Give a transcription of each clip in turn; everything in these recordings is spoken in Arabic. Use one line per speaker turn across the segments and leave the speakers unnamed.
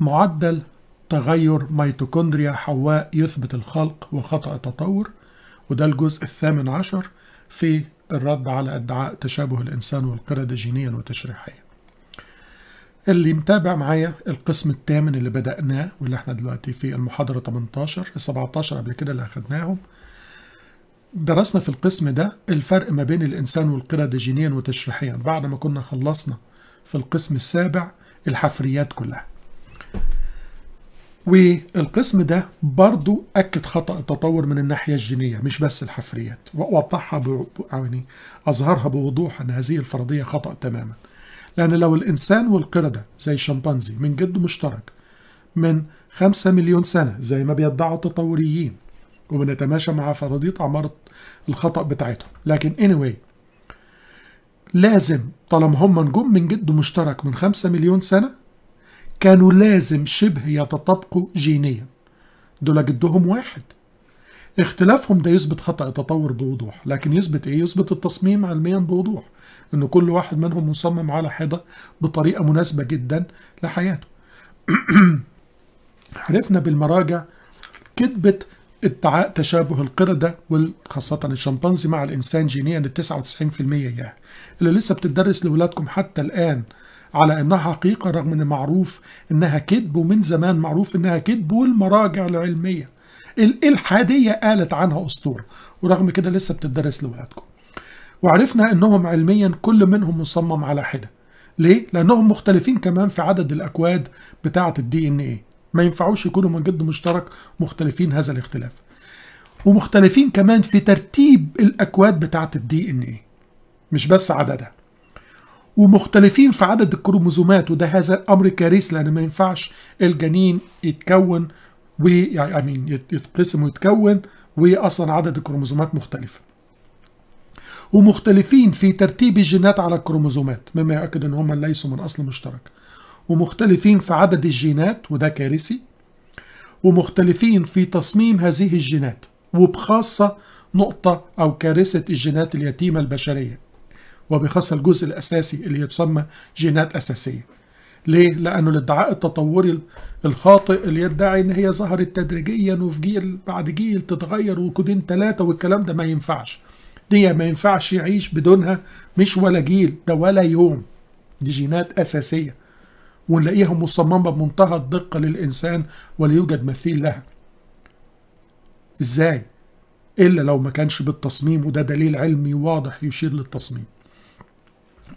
معدل تغير ميتوكوندريا حواء يثبت الخلق وخطأ التطور وده الجزء الثامن عشر في الرد على ادعاء تشابه الإنسان والقردة جينيا وتشريحيا اللي متابع معايا القسم الثامن اللي بدأناه واللي احنا دلوقتي في المحاضرة 18 ال 17 قبل كده اللي اخذناهم درسنا في القسم ده الفرق ما بين الإنسان والقردة جينيا وتشريحيا بعد ما كنا خلصنا في القسم السابع الحفريات كلها والقسم ده برضو أكد خطأ التطور من الناحية الجينية مش بس الحفريات ووضحها ب... يعني أظهرها بوضوح أن هذه الفرضية خطأ تماما لأن لو الإنسان والقردة زي الشمبانزي من جد مشترك من 5 مليون سنة زي ما بيدعوا التطوريين وبنتماشى مع فرضية عمارة الخطأ بتاعتهم لكن anyway لازم طالما هم نجوم من جد مشترك من 5 مليون سنة كانوا لازم شبه يتطابقوا جينيا دول جدهم واحد اختلافهم ده يثبت خطأ التطور بوضوح لكن يثبت ايه يثبت التصميم علميا بوضوح ان كل واحد منهم مصمم على حدة بطريقة مناسبة جدا لحياته عرفنا بالمراجع كذبة ادعاء تشابه القردة وخاصة الشمبانزي مع الإنسان جينيا 99% إياها اللي لسه بتدرس لأولادكم حتى الآن على انها حقيقه رغم ان معروف انها كذب ومن زمان معروف انها كذب والمراجع العلميه الالحاديه قالت عنها اسطوره ورغم كده لسه بتدرس لولادكم وعرفنا انهم علميا كل منهم مصمم على حده ليه لانهم مختلفين كمان في عدد الاكواد بتاعه الدي ان ايه ما ينفعوش يكونوا من جد مشترك مختلفين هذا الاختلاف ومختلفين كمان في ترتيب الاكواد بتاعه الدي ان ايه مش بس عددها ومختلفين في عدد الكروموزومات وده هذا امر كارثي لان ما ينفعش الجنين يتكون ويعني يعني يتقسم ويتكون واصلا عدد الكروموزومات مختلفه ومختلفين في ترتيب الجينات على الكروموزومات مما يؤكد ان هم ليسوا من اصل مشترك ومختلفين في عدد الجينات وده كارثي ومختلفين في تصميم هذه الجينات وبخاصه نقطه او كارثه الجينات اليتيمه البشريه وبخاصة الجزء الأساسي اللي يسمى جينات أساسية ليه؟ لأنه الادعاء التطوري الخاطئ اللي يدعي إن هي ظهرت تدريجيا وفي جيل بعد جيل تتغير وكودين ثلاثة والكلام ده ما ينفعش دي ما ينفعش يعيش بدونها مش ولا جيل ده ولا يوم دي جينات أساسية ونلاقيها مصممة بمنتهى الدقة للإنسان ولا يوجد مثيل لها إزاي؟ إلا لو ما كانش بالتصميم وده دليل علمي واضح يشير للتصميم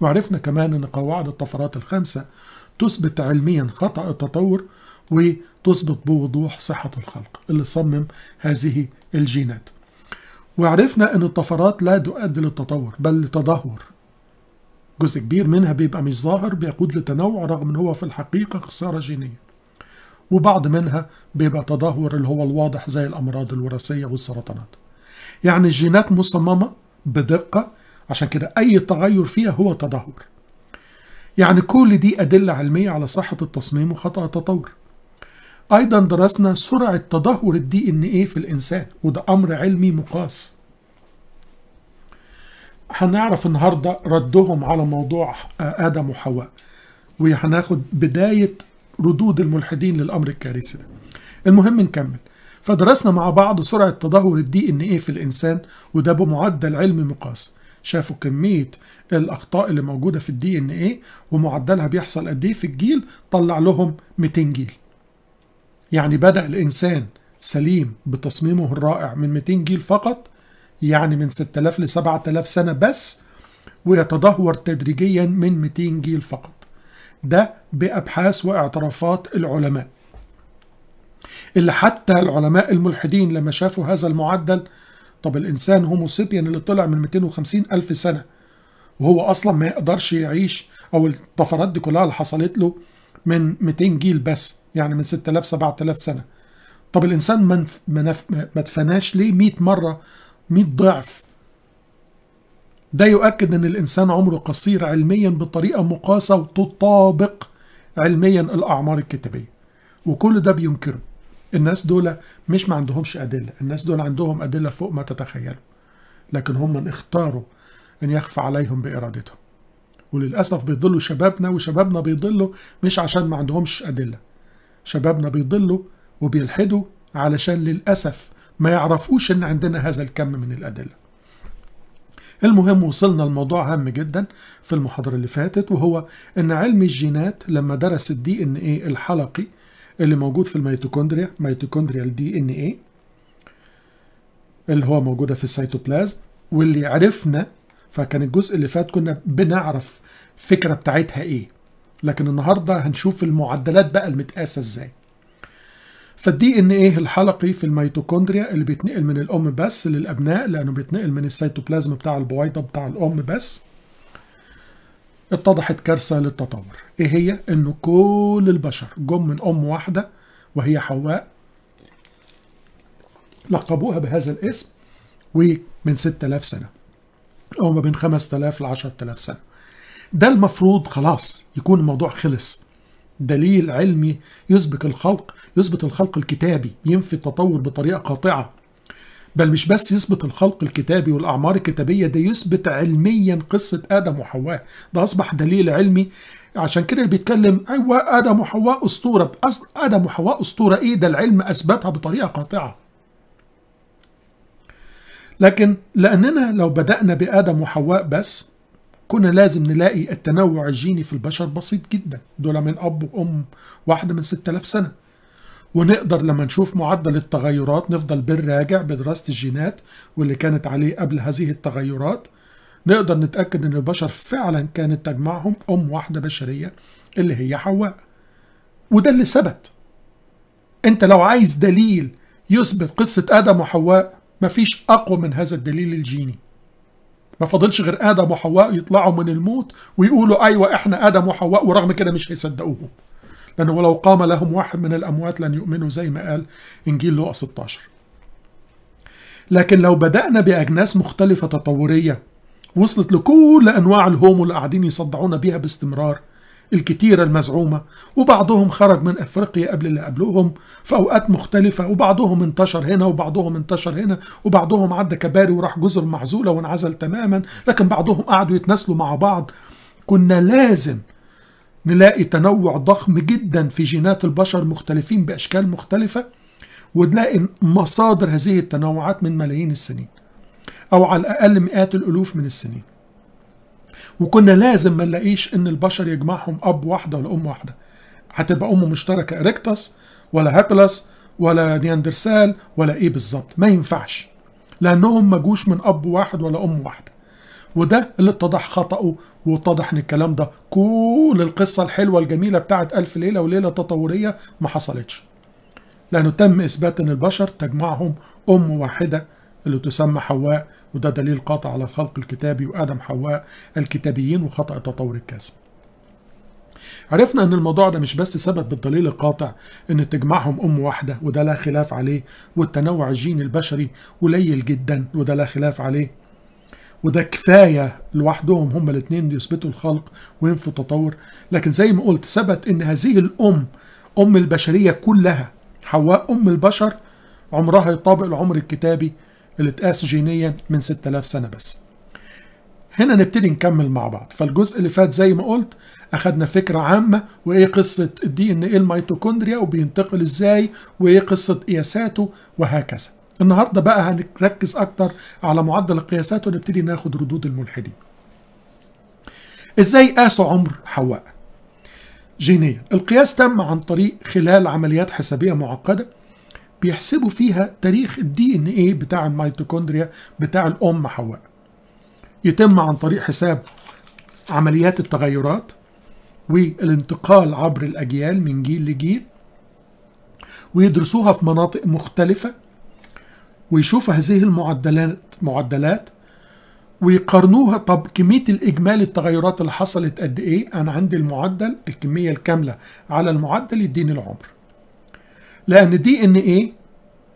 وعرفنا كمان أن قواعد الطفرات الخمسة تثبت علميا خطأ التطور وتثبت بوضوح صحة الخلق اللي صمم هذه الجينات وعرفنا أن الطفرات لا تؤدي للتطور بل لتدهور جزء كبير منها بيبقى مش ظاهر بيقود لتنوع رغم ان هو في الحقيقه خساره جينيه وبعض منها بيبقى تدهور اللي هو الواضح زي الامراض الوراثيه والسرطانات يعني الجينات مصممه بدقه عشان كده أي تغير فيها هو تدهور يعني كل دي أدلة علمية على صحة التصميم وخطأ التطور أيضا درسنا سرعة تدهور الدي إن إيه في الإنسان وده أمر علمي مقاس هنعرف النهاردة ردهم على موضوع آه، آدم وحواء وهناخد بداية ردود الملحدين للأمر الكارثي ده المهم نكمل فدرسنا مع بعض سرعة تدهور الدي إن إيه في الإنسان وده بمعدل علمي مقاس شافوا كميه الاخطاء اللي موجوده في الدي ان ايه ومعدلها بيحصل قد ايه في الجيل طلع لهم 200 جيل يعني بدا الانسان سليم بتصميمه الرائع من 200 جيل فقط يعني من 6000 ل 7000 سنه بس ويتدهور تدريجيا من 200 جيل فقط ده بابحاث واعترافات العلماء اللي حتى العلماء الملحدين لما شافوا هذا المعدل طب الإنسان هومو سيبيان اللي طلع من 250 ألف سنة وهو أصلا ما يقدرش يعيش أو الطفرات دي كلها اللي حصلت له من 200 جيل بس يعني من 6000 7000 سنة طب الإنسان ما ما اتفناش ليه 100 مرة 100 ضعف ده يؤكد أن الإنسان عمره قصير علميا بطريقة مقاسة وتطابق علميا الأعمار الكتابية وكل ده بينكره الناس دول مش ما عندهمش أدلة الناس دول عندهم أدلة فوق ما تتخيلوا لكن هم من اختاروا أن يخفى عليهم بإرادتهم وللأسف بيضلوا شبابنا وشبابنا بيضلوا مش عشان ما عندهمش أدلة شبابنا بيضلوا وبيلحدوا علشان للأسف ما يعرفوش أن عندنا هذا الكم من الأدلة المهم وصلنا لموضوع هام جدا في المحاضرة اللي فاتت وهو أن علم الجينات لما درس الدي ان ايه الحلقي اللي موجود في الميتوكوندريا ميتوكوندريال دي ان ايه اللي هو موجوده في السيتوبلازم واللي عرفنا فكان الجزء اللي فات كنا بنعرف فكره بتاعتها ايه لكن النهارده هنشوف المعدلات بقى المتقاسه ازاي فالدي ان ايه الحلقي في الميتوكوندريا اللي بيتنقل من الام بس للابناء لانه بيتنقل من السيتوبلازم بتاع البويضه بتاع الام بس اتضحت كارثة للتطور ايه هي انه كل البشر جم من ام واحدة وهي حواء لقبوها بهذا الاسم ومن 6000 سنة او ما بين 5000 ل 10000 سنة ده المفروض خلاص يكون الموضوع خلص دليل علمي يثبت الخلق يثبت الخلق الكتابي ينفي التطور بطريقة قاطعة بل مش بس يثبت الخلق الكتابي والأعمار الكتابية ده يثبت علميا قصة آدم وحواء ده أصبح دليل علمي عشان كده اللي بيتكلم أيوة آدم وحواء أسطورة أصل آدم وحواء أسطورة إيه ده العلم أثبتها بطريقة قاطعة لكن لأننا لو بدأنا بآدم وحواء بس كنا لازم نلاقي التنوع الجيني في البشر بسيط جدا دول من أب وأم واحدة من 6000 سنة ونقدر لما نشوف معدل التغيرات نفضل بنراجع بدراسة الجينات واللي كانت عليه قبل هذه التغيرات نقدر نتأكد إن البشر فعلا كانت تجمعهم أم واحدة بشرية اللي هي حواء وده اللي ثبت أنت لو عايز دليل يثبت قصة آدم وحواء مفيش أقوى من هذا الدليل الجيني ما فاضلش غير آدم وحواء يطلعوا من الموت ويقولوا أيوة إحنا آدم وحواء ورغم كده مش هيصدقوهم لأنه ولو قام لهم واحد من الأموات لن يؤمنوا زي ما قال إنجيل لوقا 16 لكن لو بدأنا بأجناس مختلفة تطورية وصلت لكل أنواع الهومو اللي قاعدين يصدعونا بيها باستمرار الكتيرة المزعومة وبعضهم خرج من أفريقيا قبل اللي قبلهم في أوقات مختلفة وبعضهم انتشر هنا وبعضهم انتشر هنا وبعضهم عدى كباري وراح جزر معزولة وانعزل تماما لكن بعضهم قعدوا يتناسلوا مع بعض كنا لازم نلاقي تنوع ضخم جدا في جينات البشر مختلفين بأشكال مختلفة ونلاقي مصادر هذه التنوعات من ملايين السنين أو على الأقل مئات الألوف من السنين وكنا لازم ما نلاقيش ان البشر يجمعهم اب واحده ولا ام واحده هتبقى امه مشتركه اريكتاس ولا هابلس ولا نياندرسال ولا ايه بالظبط ما ينفعش لانهم ما جوش من اب واحد ولا ام واحده وده اللي اتضح خطأه واتضح ان الكلام ده كل القصة الحلوة الجميلة بتاعت ألف ليلة وليلة تطورية ما حصلتش لأنه تم إثبات أن البشر تجمعهم أم واحدة اللي تسمى حواء وده دليل قاطع على الخلق الكتابي وآدم حواء الكتابيين وخطأ التطور الكاذب عرفنا ان الموضوع ده مش بس سبب بالدليل القاطع ان تجمعهم ام واحده وده لا خلاف عليه والتنوع الجيني البشري قليل جدا وده لا خلاف عليه وده كفاية لوحدهم هما الاثنين يثبتوا الخلق وينفوا التطور لكن زي ما قلت ثبت ان هذه الام ام البشرية كلها حواء ام البشر عمرها يطابق العمر الكتابي اللي اتقاس جينيا من 6000 سنة بس هنا نبتدي نكمل مع بعض فالجزء اللي فات زي ما قلت اخدنا فكرة عامة وايه قصة الدي ان ايه الميتوكوندريا وبينتقل ازاي وايه قصة قياساته وهكذا النهاردة بقى هنركز أكتر على معدل القياسات ونبتدي ناخد ردود الملحدين إزاي قاسوا عمر حواء جينيا القياس تم عن طريق خلال عمليات حسابية معقدة بيحسبوا فيها تاريخ الدي ان ايه بتاع الميتوكوندريا بتاع الام حواء يتم عن طريق حساب عمليات التغيرات والانتقال عبر الاجيال من جيل لجيل ويدرسوها في مناطق مختلفه ويشوفوا هذه المعدلات معدلات ويقارنوها طب كمية الإجمالي التغيرات اللي حصلت قد إيه؟ أنا عندي المعدل الكمية الكاملة على المعدل يديني إيه العمر. لأن دي إن إيه؟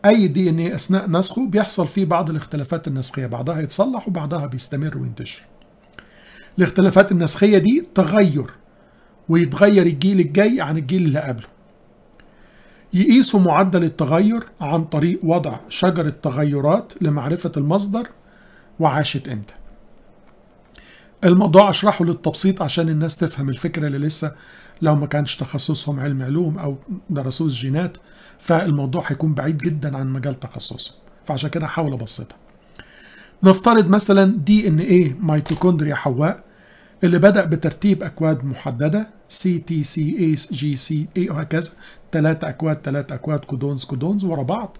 أي دي إن إيه أثناء نسخه بيحصل فيه بعض الاختلافات النسخية، بعضها يتصلح وبعضها بيستمر وينتشر. الاختلافات النسخية دي تغير ويتغير الجيل الجاي عن الجيل اللي قبله. يقيسوا معدل التغير عن طريق وضع شجرة تغيرات لمعرفة المصدر وعاشت امتى الموضوع اشرحه للتبسيط عشان الناس تفهم الفكرة اللي لسه لو ما كانش تخصصهم علم علوم او درسوه الجينات فالموضوع هيكون بعيد جدا عن مجال تخصصهم فعشان كده هحاول ابسطها نفترض مثلا دي ان ايه ميتوكوندريا حواء اللي بدأ بترتيب أكواد محددة سي تي سي اي جي سي اي وهكذا ثلاثة أكواد ثلاثة أكواد كودونز كودونز ورا بعض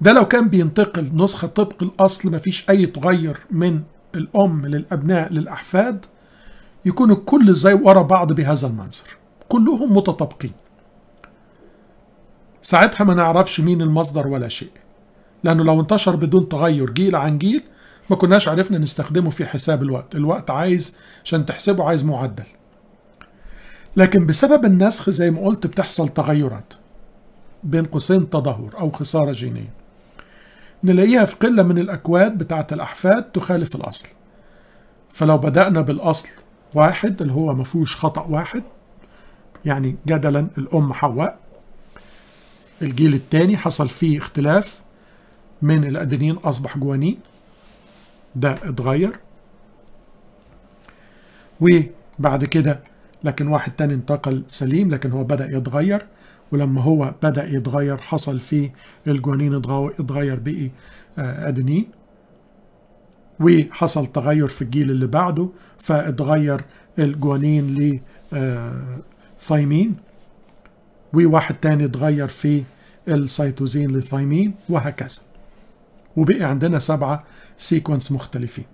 ده لو كان بينتقل نسخة طبق الأصل مفيش أي تغير من الأم للأبناء للأحفاد يكون الكل زي ورا بعض بهذا المنظر كلهم متطابقين ساعتها ما نعرفش مين المصدر ولا شيء لأنه لو انتشر بدون تغير جيل عن جيل ما كناش عرفنا نستخدمه في حساب الوقت الوقت عايز عشان تحسبه عايز معدل لكن بسبب النسخ زي ما قلت بتحصل تغيرات بين قوسين تدهور أو خسارة جينية نلاقيها في قلة من الأكواد بتاعة الأحفاد تخالف الأصل فلو بدأنا بالأصل واحد اللي هو فيهوش خطأ واحد يعني جدلا الأم حواء الجيل الثاني حصل فيه اختلاف من الأدينين أصبح جوانين ده اتغير وبعد كده لكن واحد تاني انتقل سليم لكن هو بدأ يتغير ولما هو بدأ يتغير حصل فيه الجوانين اتغير بقي آه، أدنين وحصل تغير في الجيل اللي بعده فاتغير الجوانين لثايمين آه، وواحد تاني اتغير في السيتوزين لثايمين وهكذا وبقي عندنا سبعة سيكونس مختلفين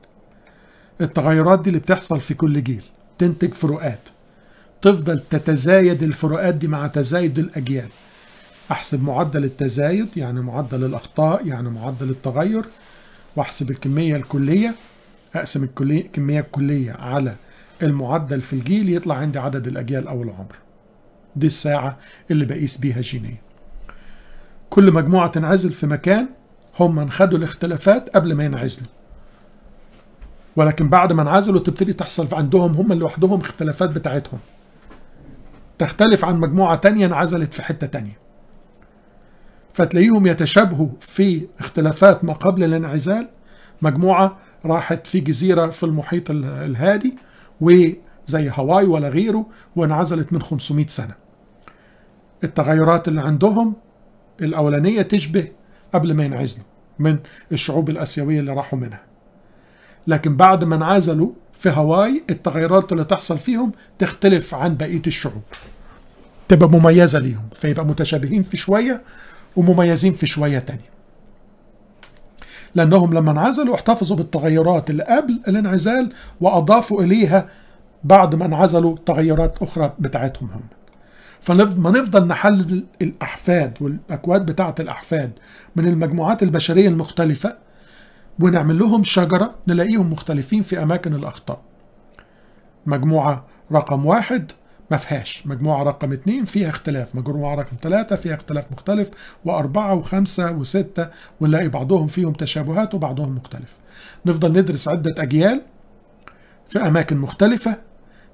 التغيرات دي اللي بتحصل في كل جيل تنتج فروقات تفضل تتزايد الفروقات دي مع تزايد الأجيال أحسب معدل التزايد يعني معدل الأخطاء يعني معدل التغير وأحسب الكمية الكلية أقسم الكلية الكمية الكلية على المعدل في الجيل يطلع عندي عدد الأجيال أو العمر دي الساعة اللي بقيس بيها جينيا كل مجموعة تنعزل في مكان هم من خدوا الاختلافات قبل ما ينعزلوا ولكن بعد ما انعزلوا تبتدي تحصل عندهم هم لوحدهم اختلافات بتاعتهم تختلف عن مجموعة تانية انعزلت في حتة تانية فتلاقيهم يتشابهوا في اختلافات ما قبل الانعزال مجموعة راحت في جزيرة في المحيط الهادي وزي هاواي ولا غيره وانعزلت من 500 سنة التغيرات اللي عندهم الأولانية تشبه قبل ما ينعزلوا من الشعوب الآسيوية اللي راحوا منها لكن بعد ما انعزلوا في هاواي التغيرات اللي تحصل فيهم تختلف عن بقية الشعوب تبقى مميزة ليهم فيبقى متشابهين في شوية ومميزين في شوية تانية لأنهم لما انعزلوا احتفظوا بالتغيرات اللي قبل الانعزال وأضافوا إليها بعد ما انعزلوا تغيرات أخرى بتاعتهم هم فما نفضل نحلل الأحفاد والأكواد بتاعة الأحفاد من المجموعات البشرية المختلفة ونعمل لهم شجرة نلاقيهم مختلفين في أماكن الأخطاء مجموعة رقم واحد ما فيهاش مجموعة رقم اتنين فيها اختلاف مجموعة رقم ثلاثة فيها اختلاف مختلف وأربعة وخمسة وستة ونلاقي بعضهم فيهم تشابهات وبعضهم مختلف نفضل ندرس عدة أجيال في أماكن مختلفة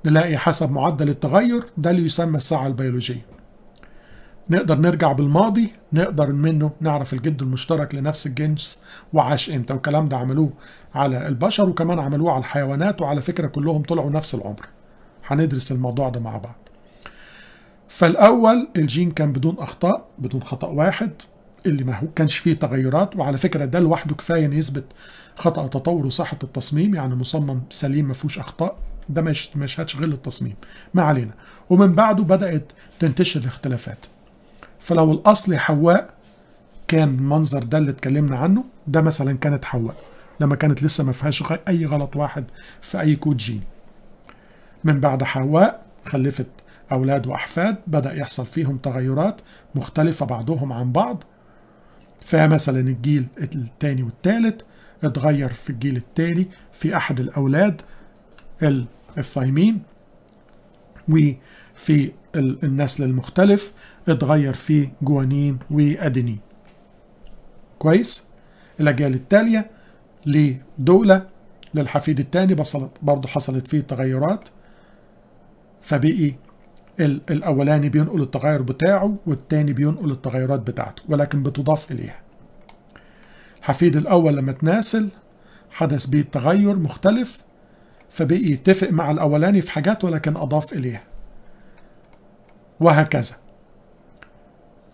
نلاقي حسب معدل التغير ده اللي يسمى الساعة البيولوجية نقدر نرجع بالماضي نقدر منه نعرف الجد المشترك لنفس الجنس وعاش امتى والكلام ده عملوه على البشر وكمان عملوه على الحيوانات وعلى فكرة كلهم طلعوا نفس العمر هندرس الموضوع ده مع بعض فالأول الجين كان بدون أخطاء بدون خطأ واحد اللي ما كانش فيه تغيرات وعلى فكرة ده لوحده كفاية يثبت خطأ تطور وصحة التصميم يعني مصمم سليم ما فيهوش أخطاء ده مش مشهدش غير التصميم ما علينا ومن بعده بدات تنتشر الاختلافات فلو الاصل حواء كان منظر ده اللي اتكلمنا عنه ده مثلا كانت حواء لما كانت لسه ما فيهاش اي غلط واحد في اي كود جيني من بعد حواء خلفت اولاد واحفاد بدا يحصل فيهم تغيرات مختلفه بعضهم عن بعض فمثلا الجيل الثاني والثالث اتغير في الجيل الثاني في احد الاولاد الثايمين وفي النسل المختلف اتغير في جوانين وأدينين كويس الأجيال التالية لدولة للحفيد الثاني برضه حصلت فيه تغيرات فبقي الأولاني بينقل التغير بتاعه والتاني بينقل التغيرات بتاعته ولكن بتضاف إليها الحفيد الأول لما تناسل حدث بيه تغير مختلف فبقي يتفق مع الأولاني في حاجات ولكن أضاف إليها وهكذا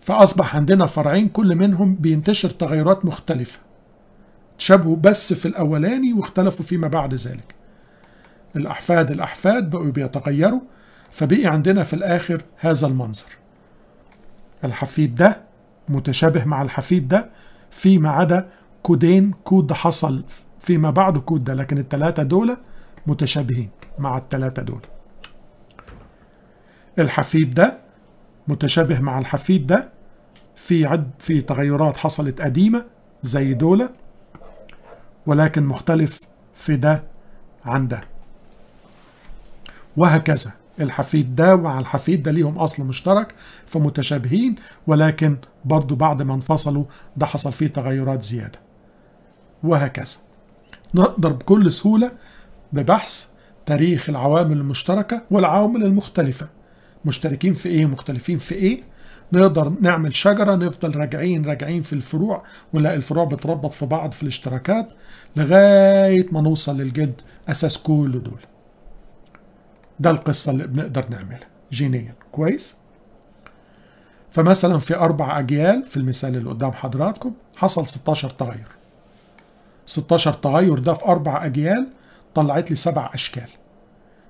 فأصبح عندنا فرعين كل منهم بينتشر تغيرات مختلفة تشابهوا بس في الأولاني واختلفوا فيما بعد ذلك الأحفاد الأحفاد بقوا بيتغيروا فبقي عندنا في الآخر هذا المنظر الحفيد ده متشابه مع الحفيد ده فيما عدا كودين كود حصل فيما بعد كود ده لكن التلاتة دول متشابهين مع الثلاثة دول الحفيد ده متشابه مع الحفيد ده في عد في تغيرات حصلت قديمة زي دولة ولكن مختلف في ده عن ده وهكذا الحفيد ده مع الحفيد ده ليهم أصل مشترك فمتشابهين ولكن برضو بعد ما انفصلوا ده حصل فيه تغيرات زيادة وهكذا نقدر بكل سهولة ببحث تاريخ العوامل المشتركة والعوامل المختلفة مشتركين في ايه مختلفين في ايه نقدر نعمل شجرة نفضل راجعين راجعين في الفروع ونلاقي الفروع بتربط في بعض في الاشتراكات لغاية ما نوصل للجد أساس كل دول ده القصة اللي بنقدر نعملها جينيا كويس فمثلا في أربع أجيال في المثال اللي قدام حضراتكم حصل 16 تغير 16 تغير ده في أربع أجيال طلعت لي سبع أشكال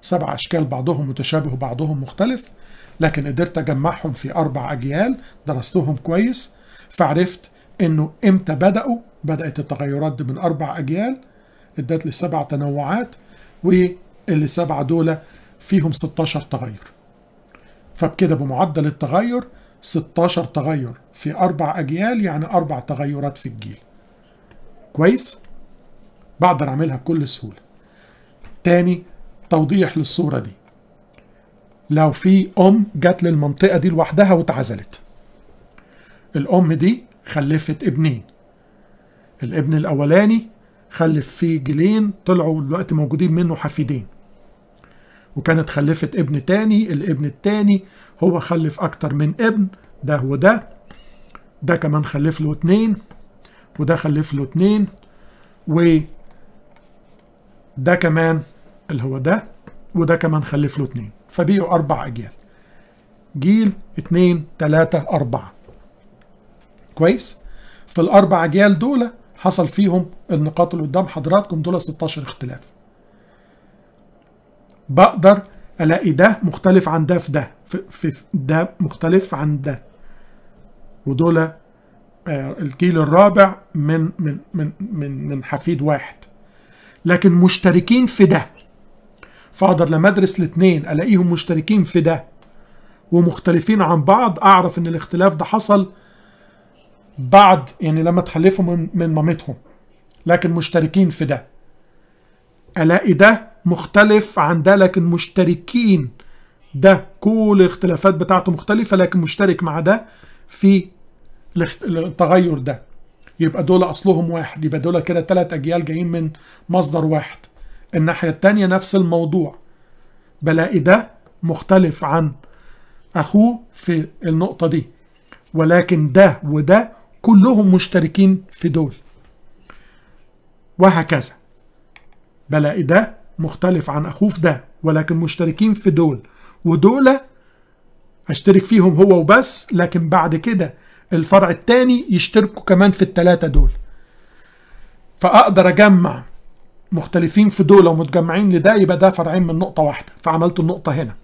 سبع أشكال بعضهم متشابه وبعضهم مختلف لكن قدرت أجمعهم في أربع أجيال درستهم كويس فعرفت إنه إمتى بدأوا بدأت التغيرات دي من أربع أجيال ادت لي سبع تنوعات واللي سبعة دول فيهم 16 تغير فبكده بمعدل التغير 16 تغير في أربع أجيال يعني أربع تغيرات في الجيل كويس؟ بقدر أعملها بكل سهولة تاني توضيح للصورة دي لو في أم جت للمنطقة دي لوحدها واتعزلت الأم دي خلفت ابنين الابن الأولاني خلف فيه جيلين طلعوا دلوقتي موجودين منه حفيدين وكانت خلفت ابن تاني الابن التاني هو خلف أكتر من ابن ده وده ده كمان خلف له اتنين وده خلف له اتنين ده كمان اللي هو ده وده كمان خلف له اتنين فبقوا أربع أجيال جيل اتنين تلاتة أربعة كويس؟ في الأربع أجيال دول حصل فيهم النقاط اللي قدام حضراتكم دول 16 اختلاف بقدر الاقي ده مختلف عن ده في ده في, ده مختلف عن ده ودول آه، الجيل الرابع من من من من من حفيد واحد لكن مشتركين في ده فاقدر لما ادرس الاثنين الاقيهم مشتركين في ده ومختلفين عن بعض اعرف ان الاختلاف ده حصل بعد يعني لما تخلفوا من, من مامتهم لكن مشتركين في ده الاقي ده مختلف عن ده لكن مشتركين ده كل الاختلافات بتاعته مختلفه لكن مشترك مع ده في التغير ده يبقى دول أصلهم واحد يبقى دول كده ثلاث أجيال جايين من مصدر واحد الناحية التانية نفس الموضوع بلاقي ده مختلف عن أخوه في النقطة دي ولكن ده وده كلهم مشتركين في دول وهكذا بلاقي ده مختلف عن أخوه في ده ولكن مشتركين في دول ودول أشترك فيهم هو وبس لكن بعد كده الفرع الثاني يشتركوا كمان في الثلاثه دول فاقدر اجمع مختلفين في دول ومتجمعين لده يبقى ده فرعين من نقطه واحده فعملت النقطه هنا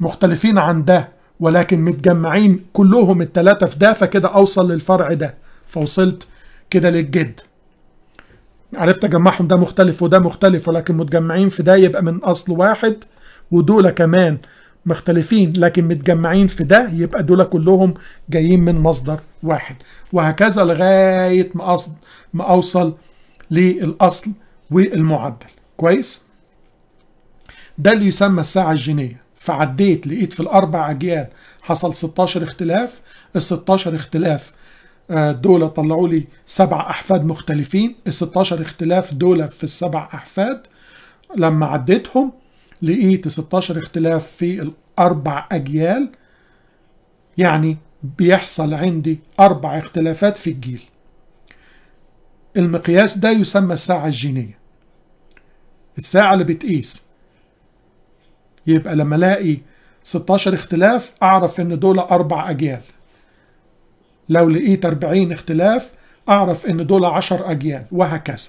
مختلفين عن ده ولكن متجمعين كلهم الثلاثه في ده فكده اوصل للفرع ده فوصلت كده للجد عرفت اجمعهم ده مختلف وده مختلف ولكن متجمعين في ده يبقى من اصل واحد ودول كمان مختلفين لكن متجمعين في ده يبقى دول كلهم جايين من مصدر واحد وهكذا لغاية ما, أصل ما أوصل للأصل والمعدل كويس؟ ده اللي يسمى الساعة الجينية فعديت لقيت في الأربع أجيال حصل 16 اختلاف ال 16 اختلاف آه، دول طلعوا لي سبع أحفاد مختلفين ال 16 اختلاف دول في السبع أحفاد لما عديتهم لقيت 16 اختلاف في الأربع أجيال يعني بيحصل عندي أربع اختلافات في الجيل المقياس ده يسمى الساعة الجينية الساعة اللي بتقيس يبقى لما الاقي 16 اختلاف اعرف ان دول اربع اجيال لو لقيت 40 اختلاف اعرف ان دول 10 اجيال وهكذا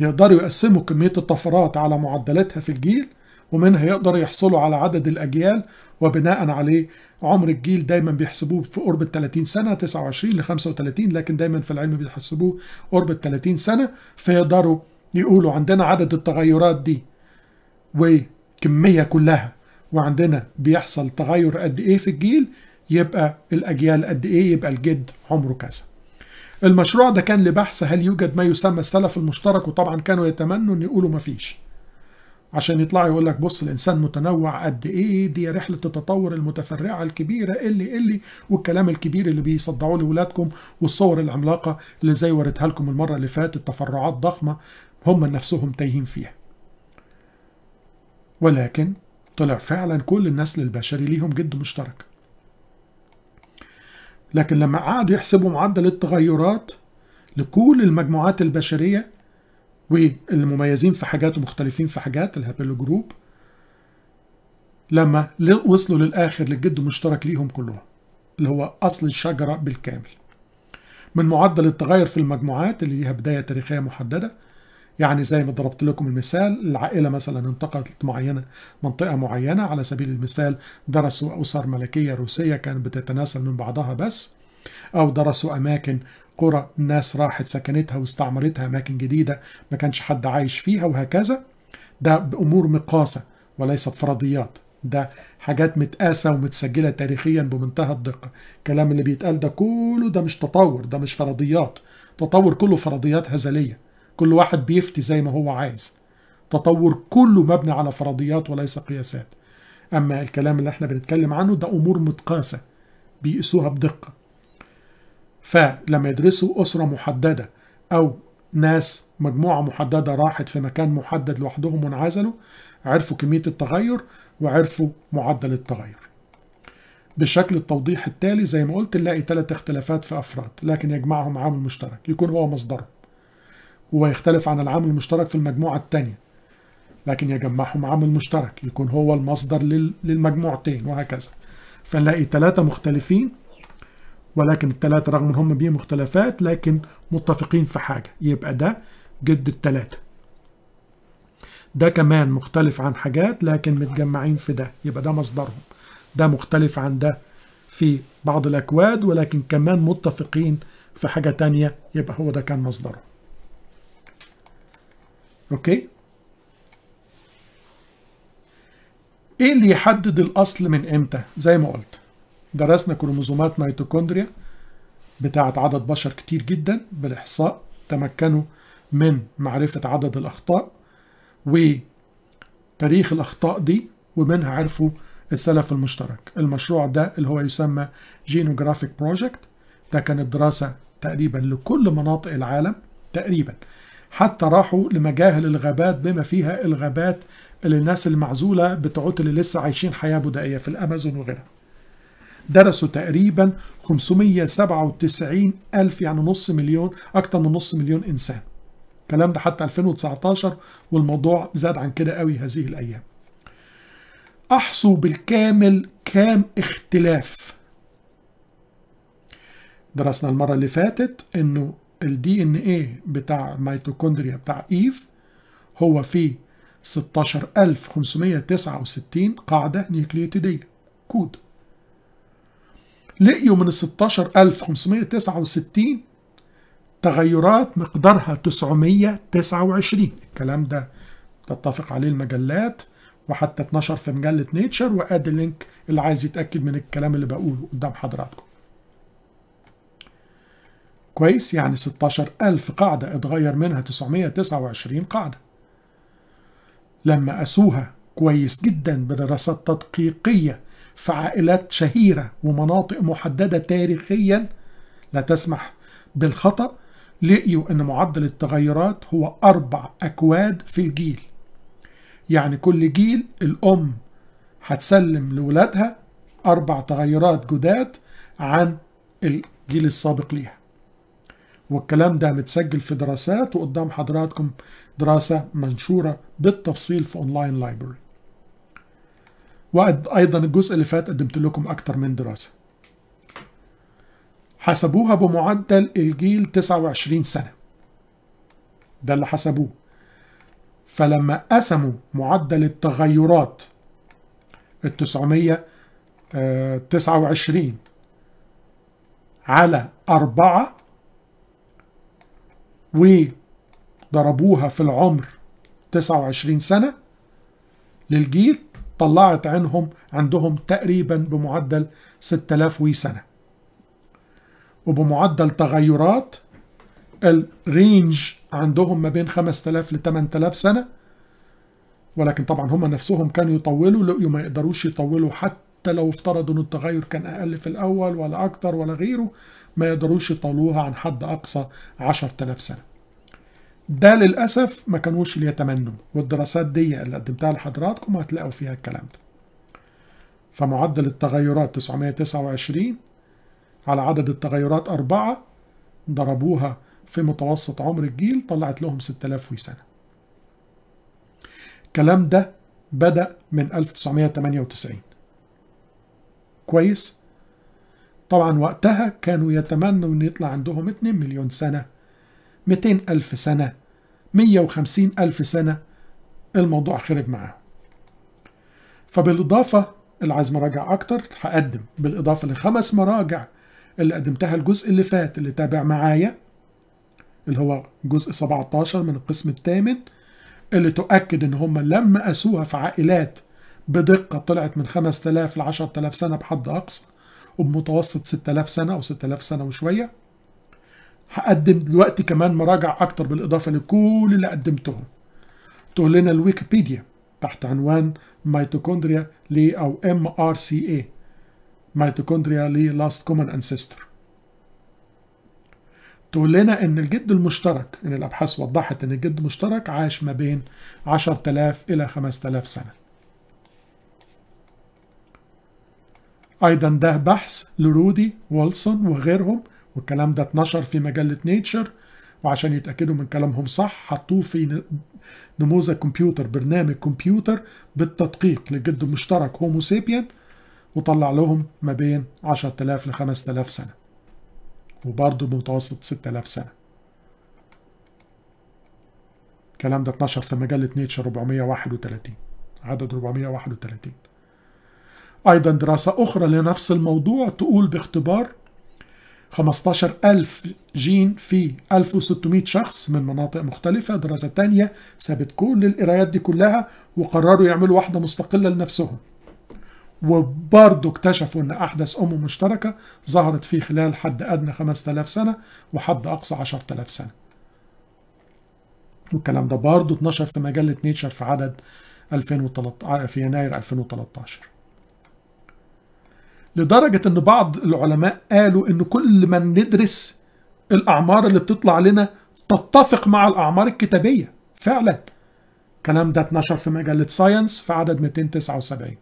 يقدروا يقسموا كمية الطفرات على معدلاتها في الجيل ومنها يقدروا يحصلوا على عدد الأجيال وبناء عليه عمر الجيل دايما بيحسبوه في قرب 30 سنة 29 ل 35 لكن دايما في العلم بيحسبوه قرب 30 سنة فيقدروا يقولوا عندنا عدد التغيرات دي وكمية كلها وعندنا بيحصل تغير قد ايه في الجيل يبقى الأجيال قد ايه يبقى الجد عمره كذا المشروع ده كان لبحث هل يوجد ما يسمى السلف المشترك وطبعا كانوا يتمنوا ان يقولوا مفيش عشان يطلع يقول لك بص الانسان متنوع قد ايه دي رحله التطور المتفرعه الكبيره اللي اللي والكلام الكبير اللي بيصدعوه لاولادكم والصور العملاقه اللي زي وريتها لكم المره اللي فاتت تفرعات ضخمه هم نفسهم تايهين فيها. ولكن طلع فعلا كل النسل البشري ليهم جد مشترك لكن لما قعدوا يحسبوا معدل التغيرات لكل المجموعات البشرية والمميزين في حاجات ومختلفين في حاجات الهابيلو جروب لما وصلوا للآخر للجد مشترك ليهم كلهم اللي هو أصل الشجرة بالكامل من معدل التغير في المجموعات اللي ليها بداية تاريخية محددة يعني زي ما ضربت لكم المثال العائلة مثلا انتقلت معينة منطقة معينة على سبيل المثال درسوا أسر ملكية روسية كانت بتتناسل من بعضها بس أو درسوا أماكن قرى الناس راحت سكنتها واستعمرتها أماكن جديدة ما كانش حد عايش فيها وهكذا ده بأمور مقاسة وليس فرضيات ده حاجات متقاسة ومتسجلة تاريخيا بمنتهى الدقة الكلام اللي بيتقال ده كله ده مش تطور ده مش فرضيات تطور كله فرضيات هزلية كل واحد بيفتي زي ما هو عايز تطور كله مبني على فرضيات وليس قياسات أما الكلام اللي احنا بنتكلم عنه ده أمور متقاسة بيقيسوها بدقة فلما يدرسوا أسرة محددة أو ناس مجموعة محددة راحت في مكان محدد لوحدهم وانعزلوا عرفوا كمية التغير وعرفوا معدل التغير بشكل التوضيح التالي زي ما قلت نلاقي ثلاث اختلافات في أفراد لكن يجمعهم عامل مشترك يكون هو مصدره هو يختلف عن العامل المشترك في المجموعة الثانية لكن يجمعهم عامل مشترك يكون هو المصدر للمجموعتين وهكذا فنلاقي ثلاثة مختلفين ولكن الثلاثة رغم ان هم بيه مختلفات لكن متفقين في حاجة يبقى ده جد الثلاثة ده كمان مختلف عن حاجات لكن متجمعين في ده يبقى ده مصدرهم ده مختلف عن ده في بعض الأكواد ولكن كمان متفقين في حاجة تانية يبقى هو ده كان مصدرهم اوكي ايه اللي يحدد الاصل من امتى زي ما قلت درسنا كروموزومات ميتوكوندريا بتاعه عدد بشر كتير جدا بالاحصاء تمكنوا من معرفه عدد الاخطاء وتاريخ الاخطاء دي ومنها عرفوا السلف المشترك المشروع ده اللي هو يسمى جينوجرافيك بروجكت ده كانت دراسه تقريبا لكل مناطق العالم تقريبا حتى راحوا لمجاهل الغابات بما فيها الغابات اللي الناس المعزولة بتعوت اللي لسه عايشين حياة بدائية في الأمازون وغيرها درسوا تقريبا 597 ألف يعني نص مليون أكتر من نص مليون إنسان الكلام ده حتى 2019 والموضوع زاد عن كده قوي هذه الأيام أحصوا بالكامل كام اختلاف درسنا المرة اللي فاتت أنه الدي ان ايه بتاع الميتوكوندريا بتاع ايف هو فيه 16569 قاعدة نيوكليوتيدية كود لقيوا من ال 16569 تغيرات مقدارها 929 الكلام ده تتفق عليه المجلات وحتى اتنشر في مجلة نيتشر وادي لينك اللي عايز يتأكد من الكلام اللي بقوله قدام حضراتكم كويس يعني 16000 قاعدة اتغير منها 929 قاعدة لما قاسوها كويس جدا بدراسات تدقيقية في عائلات شهيرة ومناطق محددة تاريخيا لا تسمح بالخطأ لقيوا أن معدل التغيرات هو أربع أكواد في الجيل يعني كل جيل الأم هتسلم لولادها أربع تغيرات جداد عن الجيل السابق ليها والكلام ده متسجل في دراسات وقدام حضراتكم دراسة منشورة بالتفصيل في اونلاين لايبرري وأيضا الجزء اللي فات قدمت لكم أكتر من دراسة حسبوها بمعدل الجيل 29 سنة ده اللي حسبوه فلما قسموا معدل التغيرات ال 929 آه، على 4 وضربوها في العمر 29 سنة للجيل طلعت عنهم عندهم تقريبا بمعدل 6000 وي سنة وبمعدل تغيرات الرينج عندهم ما بين 5000 ل 8000 سنة ولكن طبعا هم نفسهم كانوا يطولوا لقيوا ما يقدروش يطولوا حتى حتى لو افترضوا ان التغير كان اقل في الاول ولا اكتر ولا غيره ما يقدروش يطولوها عن حد اقصى 10000 سنه ده للاسف ما كانوش يتمنوا والدراسات دي اللي قدمتها لحضراتكم هتلاقوا فيها الكلام ده فمعدل التغيرات 929 على عدد التغيرات أربعة ضربوها في متوسط عمر الجيل طلعت لهم 6000 سنة الكلام ده بدأ من 1998 كويس طبعا وقتها كانوا يتمنوا ان يطلع عندهم 2 مليون سنه 200 الف سنه 150 الف سنه الموضوع خرب معاهم فبالاضافه اللي عايز مراجع اكتر هقدم بالاضافه لخمس مراجع اللي قدمتها الجزء اللي فات اللي تابع معايا اللي هو جزء 17 من القسم الثامن اللي تؤكد ان هم لما قاسوها في عائلات بدقة طلعت من 5000 ل 10000 سنة بحد أقصى وبمتوسط 6000 سنة أو 6000 سنة وشوية هقدم دلوقتي كمان مراجع أكتر بالإضافة لكل اللي قدمتهم تقول لنا الويكيبيديا تحت عنوان ميتوكوندريا لي أو ام ار سي اي ميتوكوندريا لي لاست كومن انسيستر تقول لنا ان الجد المشترك ان الابحاث وضحت ان الجد المشترك عاش ما بين 10000 الى 5000 سنه أيضا ده بحث لرودي وولسون وغيرهم والكلام ده اتنشر في مجلة نيتشر وعشان يتأكدوا من كلامهم صح حطوه في نموذج كمبيوتر برنامج كمبيوتر بالتدقيق لجد مشترك هومو سيبيان وطلع لهم ما بين 10000 ل 5000 سنة وبرضه بمتوسط 6000 سنة الكلام ده اتنشر في مجلة نيتشر 431 عدد 431 أيضا دراسة أخرى لنفس الموضوع تقول باختبار 15000 جين في 1600 شخص من مناطق مختلفة دراسة تانية سابت كل القرايات دي كلها وقرروا يعملوا واحدة مستقلة لنفسهم وبرضه اكتشفوا ان احدث امم مشتركه ظهرت في خلال حد ادنى 5000 سنه وحد اقصى 10000 سنه. والكلام ده برضه اتنشر في مجله نيتشر في عدد 2013 في يناير 2013. لدرجة ان بعض العلماء قالوا ان كل ما ندرس الاعمار اللي بتطلع لنا تتفق مع الاعمار الكتابية فعلا الكلام ده اتنشر في مجلة ساينس في عدد 279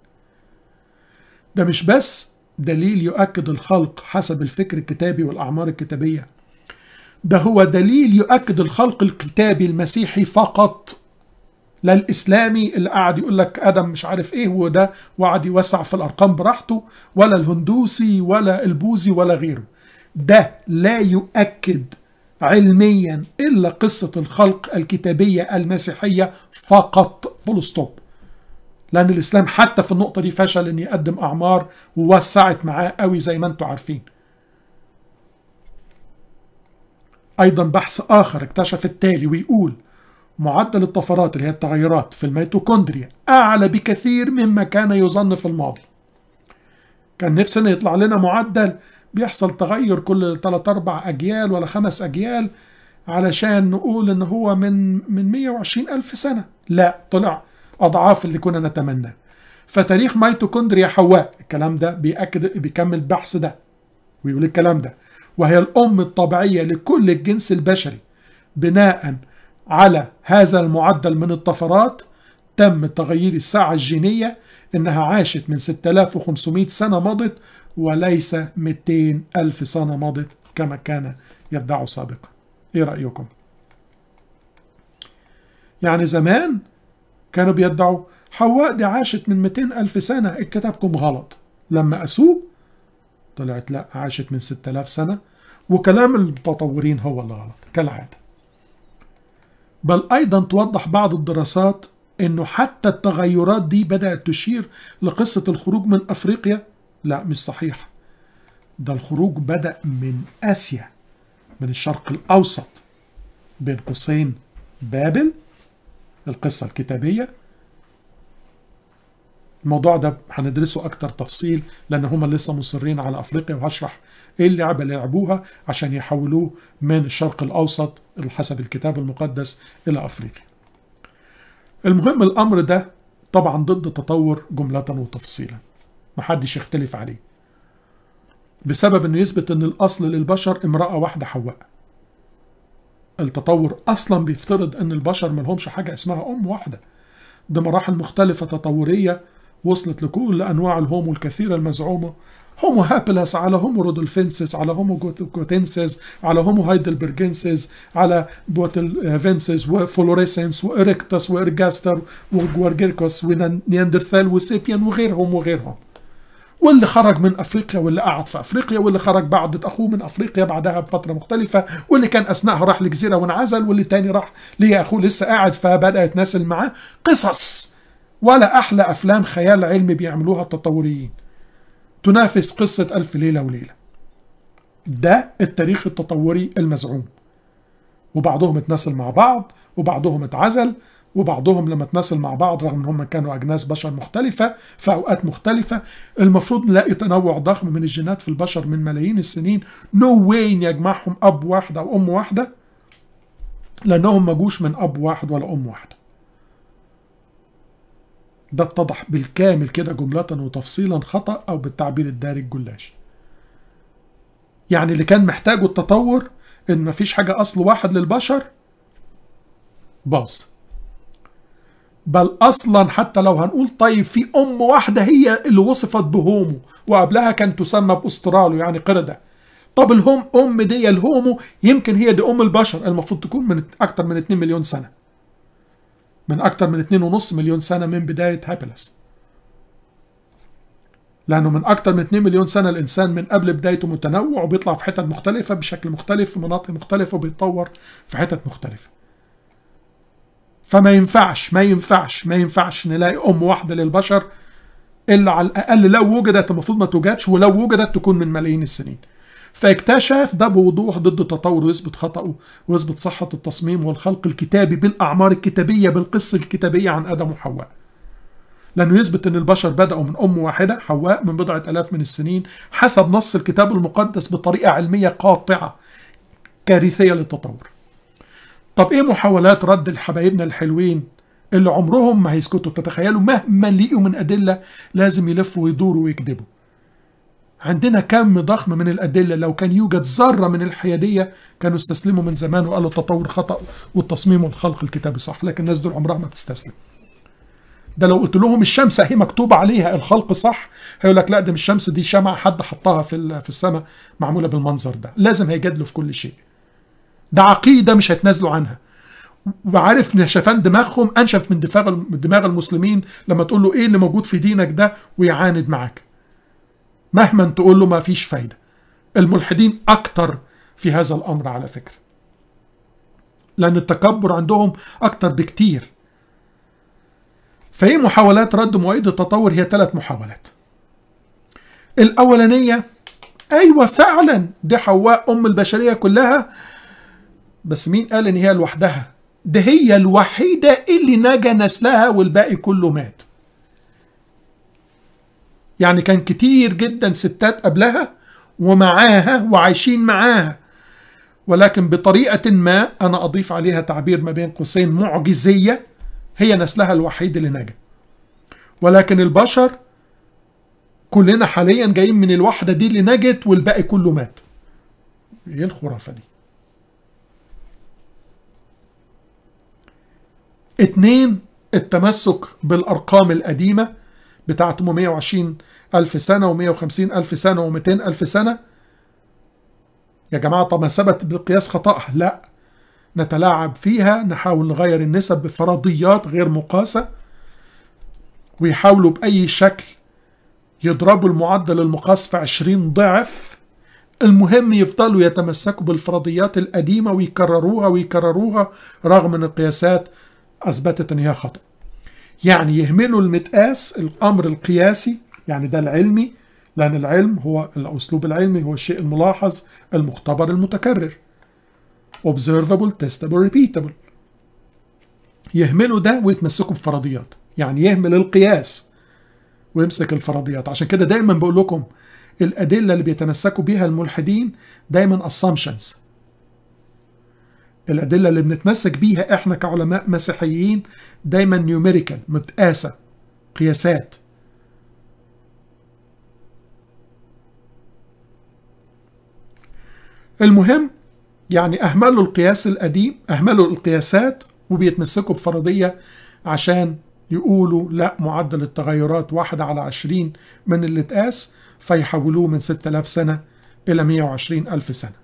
ده مش بس دليل يؤكد الخلق حسب الفكر الكتابي والأعمار الكتابية ده هو دليل يؤكد الخلق الكتابي المسيحي فقط لا الاسلامي اللي قاعد يقول لك ادم مش عارف ايه وده وقعد يوسع في الارقام براحته ولا الهندوسي ولا البوذي ولا غيره ده لا يؤكد علميا الا قصه الخلق الكتابيه المسيحيه فقط فول ستوب لان الاسلام حتى في النقطه دي فشل ان يقدم اعمار ووسعت معاه قوي زي ما انتم عارفين ايضا بحث اخر اكتشف التالي ويقول معدل الطفرات اللي هي التغيرات في الميتوكوندريا أعلى بكثير مما كان يظن في الماضي كان نفسنا يطلع لنا معدل بيحصل تغير كل 3 أربع أجيال ولا خمس أجيال علشان نقول إن هو من من 120 ألف سنة لا طلع أضعاف اللي كنا نتمناه فتاريخ ميتوكوندريا حواء الكلام ده بيأكد بيكمل البحث ده ويقول الكلام ده وهي الأم الطبيعية لكل الجنس البشري بناء على هذا المعدل من الطفرات تم تغيير الساعة الجينية إنها عاشت من 6500 سنة مضت وليس 200 ألف سنة مضت كما كان يدعو سابقا إيه رأيكم؟ يعني زمان كانوا بيدعوا حواء دي عاشت من 200 ألف سنة اتكتبكم غلط لما قاسوه طلعت لا عاشت من 6000 سنة وكلام المتطورين هو اللي غلط كالعادة بل أيضا توضح بعض الدراسات أنه حتى التغيرات دي بدأت تشير لقصة الخروج من أفريقيا لا مش صحيح ده الخروج بدأ من آسيا من الشرق الأوسط بين قوسين بابل القصة الكتابية الموضوع ده هندرسه أكتر تفصيل لأن هما لسه مصرين على أفريقيا وهشرح ايه اللعبة اللي لعبوها عشان يحولوه من الشرق الأوسط حسب الكتاب المقدس إلى أفريقيا المهم الأمر ده طبعا ضد التطور جملة وتفصيلا محدش يختلف عليه بسبب انه يثبت ان الاصل للبشر امرأة واحدة حواء التطور اصلا بيفترض ان البشر ملهمش حاجة اسمها ام واحدة ده مراحل مختلفة تطورية وصلت لكل انواع الهومو الكثيرة المزعومة هومو هابلس على هومو رودولفينسيس على هومو جوتينسيس على هومو هايدلبرجنسيس على بوتلفينسيس آه، وفلوريسنس وإريكتس وإرجاستر وجوارجيركوس ونياندرثال وسيبيان وغيرهم وغيرهم واللي خرج من افريقيا واللي قعد في افريقيا واللي خرج بعد اخوه من افريقيا بعدها بفتره مختلفه واللي كان اثناءها راح لجزيره وانعزل واللي تاني راح ليه اخوه لسه قاعد فبدا يتناسل معاه قصص ولا احلى افلام خيال علمي بيعملوها التطوريين تنافس قصة ألف ليلة وليلة ده التاريخ التطوري المزعوم وبعضهم اتناسل مع بعض وبعضهم اتعزل وبعضهم لما اتناسل مع بعض رغم ان هم كانوا اجناس بشر مختلفه في اوقات مختلفه المفروض نلاقي تنوع ضخم من الجينات في البشر من ملايين السنين نو no واي يجمعهم اب واحد او ام واحده لانهم ما جوش من اب واحد ولا ام واحده ده اتضح بالكامل كده جملة وتفصيلا خطأ أو بالتعبير الدارج جلاش يعني اللي كان محتاجه التطور إن مفيش حاجة أصل واحد للبشر باظ بل أصلا حتى لو هنقول طيب في أم واحدة هي اللي وصفت بهومو وقبلها كانت تسمى بأسترالو يعني قردة طب الهم أم دي الهومو يمكن هي دي أم البشر المفروض تكون من أكتر من 2 مليون سنة من أكتر من 2.5 مليون سنة من بداية هابيلس لأنه من أكتر من 2 مليون سنة الإنسان من قبل بدايته متنوع وبيطلع في حتت مختلفة بشكل مختلف في مناطق مختلفة وبيتطور في حتت مختلفة فما ينفعش ما ينفعش ما ينفعش نلاقي أم واحدة للبشر إلا على الأقل لو وجدت المفروض ما توجدش ولو وجدت تكون من ملايين السنين فاكتشف ده بوضوح ضد التطور ويثبت خطأه ويثبت صحة التصميم والخلق الكتابي بالأعمار الكتابية بالقصة الكتابية عن آدم وحواء لأنه يثبت أن البشر بدأوا من أم واحدة حواء من بضعة ألاف من السنين حسب نص الكتاب المقدس بطريقة علمية قاطعة كارثية للتطور طب إيه محاولات رد الحبايبنا الحلوين اللي عمرهم ما هيسكتوا تتخيلوا مهما لقوا من أدلة لازم يلفوا ويدوروا ويكذبوا عندنا كم ضخم من الأدلة لو كان يوجد ذرة من الحيادية كانوا استسلموا من زمان وقالوا التطور خطأ والتصميم والخلق الكتابي صح لكن الناس دول عمرها ما تستسلم ده لو قلت لهم الشمس اهي مكتوب عليها الخلق صح هيقول لك لا ده مش شمس دي شمعة حد حطها في في السماء معمولة بالمنظر ده لازم هيجادلوا في كل شيء ده عقيدة مش هيتنازلوا عنها وعارف نشفان دماغهم انشف من دماغ المسلمين لما تقول له ايه اللي موجود في دينك ده ويعاند معاك مهما تقول له ما فيش فايدة الملحدين أكتر في هذا الأمر على فكرة لأن التكبر عندهم أكتر بكتير فهي محاولات رد مؤيد التطور هي ثلاث محاولات الأولانية أيوة فعلا دي حواء أم البشرية كلها بس مين قال إن هي لوحدها ده هي الوحيدة اللي نجا نسلها والباقي كله مات يعني كان كتير جدا ستات قبلها ومعاها وعايشين معاها ولكن بطريقة ما أنا أضيف عليها تعبير ما بين قوسين معجزية هي نسلها الوحيد اللي نجا ولكن البشر كلنا حاليا جايين من الواحدة دي اللي نجت والباقي كله مات ايه الخرافة دي اتنين التمسك بالأرقام القديمة بتاعته 120 ألف سنة و150 ألف سنة و200 ألف سنة يا جماعة طب ما ثبت بالقياس خطأها لا نتلاعب فيها نحاول نغير النسب بفرضيات غير مقاسة ويحاولوا بأي شكل يضربوا المعدل المقاس في 20 ضعف المهم يفضلوا يتمسكوا بالفرضيات القديمة ويكرروها ويكرروها رغم ان القياسات أثبتت ان هي خطأ يعني يهملوا المتقاس الأمر القياسي يعني ده العلمي لأن العلم هو الأسلوب العلمي هو الشيء الملاحظ المختبر المتكرر observable testable repeatable يهملوا ده ويتمسكوا بفرضيات يعني يهمل القياس ويمسك الفرضيات عشان كده دايما بقول لكم الأدلة اللي بيتمسكوا بيها الملحدين دايما assumptions الادله اللي بنتمسك بيها احنا كعلماء مسيحيين دايما نيوميريكال متقاسه قياسات المهم يعني اهملوا القياس القديم اهملوا القياسات وبيتمسكوا بفرضيه عشان يقولوا لا معدل التغيرات واحد على عشرين من اللي اتقاس فيحولوه من آلاف سنة إلى وعشرين ألف سنة